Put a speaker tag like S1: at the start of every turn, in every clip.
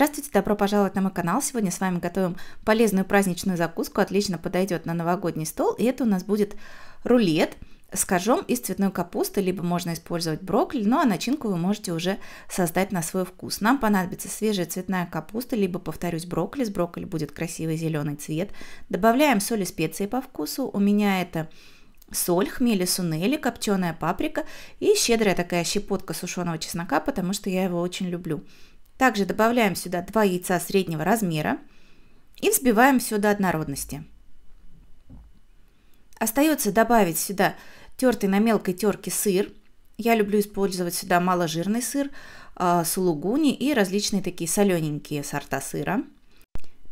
S1: Здравствуйте, добро пожаловать на мой канал. Сегодня с вами готовим полезную праздничную закуску, отлично подойдет на новогодний стол. И это у нас будет рулет с коржом из цветной капусты, либо можно использовать брокколи, ну а начинку вы можете уже создать на свой вкус. Нам понадобится свежая цветная капуста, либо, повторюсь, брокколи. С брокколи будет красивый зеленый цвет. Добавляем соль и специи по вкусу. У меня это соль, хмели сунели, копченая паприка и щедрая такая щепотка сушеного чеснока, потому что я его очень люблю. Также добавляем сюда 2 яйца среднего размера и взбиваем все до однородности. Остается добавить сюда тертый на мелкой терке сыр. Я люблю использовать сюда маложирный сыр, а, сулугуни и различные такие солененькие сорта сыра.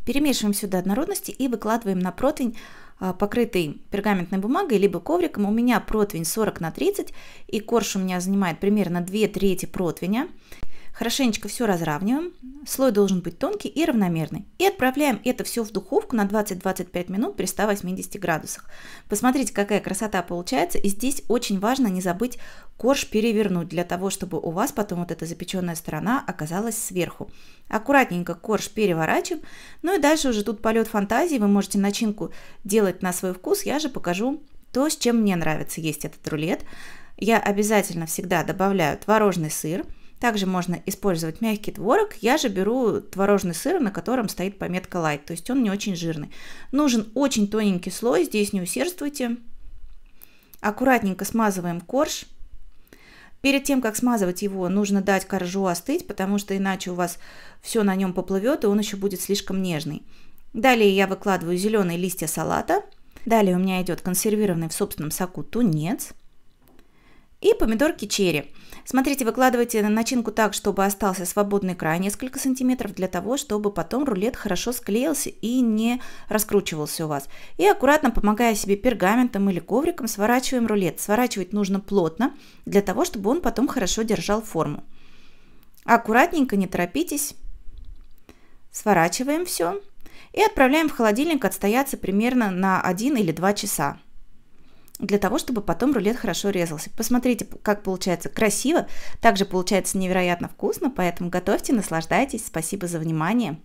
S1: Перемешиваем сюда до однородности и выкладываем на противень, а, покрытый пергаментной бумагой либо ковриком. У меня противень 40 на 30 и корж у меня занимает примерно 2 трети противня. Хорошенечко все разравниваем, слой должен быть тонкий и равномерный. И отправляем это все в духовку на 20-25 минут при 180 градусах. Посмотрите, какая красота получается. И здесь очень важно не забыть корж перевернуть, для того, чтобы у вас потом вот эта запеченная сторона оказалась сверху. Аккуратненько корж переворачиваем. Ну и дальше уже тут полет фантазии. Вы можете начинку делать на свой вкус. Я же покажу то, с чем мне нравится есть этот рулет. Я обязательно всегда добавляю творожный сыр – также можно использовать мягкий творог. Я же беру творожный сыр, на котором стоит пометка light, то есть он не очень жирный. Нужен очень тоненький слой, здесь не усердствуйте. Аккуратненько смазываем корж. Перед тем, как смазывать его, нужно дать коржу остыть, потому что иначе у вас все на нем поплывет, и он еще будет слишком нежный. Далее я выкладываю зеленые листья салата. Далее у меня идет консервированный в собственном соку тунец. И помидорки черри. Смотрите, выкладывайте начинку так, чтобы остался свободный край несколько сантиметров, для того, чтобы потом рулет хорошо склеился и не раскручивался у вас. И аккуратно, помогая себе пергаментом или ковриком, сворачиваем рулет. Сворачивать нужно плотно, для того, чтобы он потом хорошо держал форму. Аккуратненько, не торопитесь. Сворачиваем все и отправляем в холодильник отстояться примерно на 1 или 2 часа для того, чтобы потом рулет хорошо резался. Посмотрите, как получается красиво, также получается невероятно вкусно, поэтому готовьте, наслаждайтесь. Спасибо за внимание.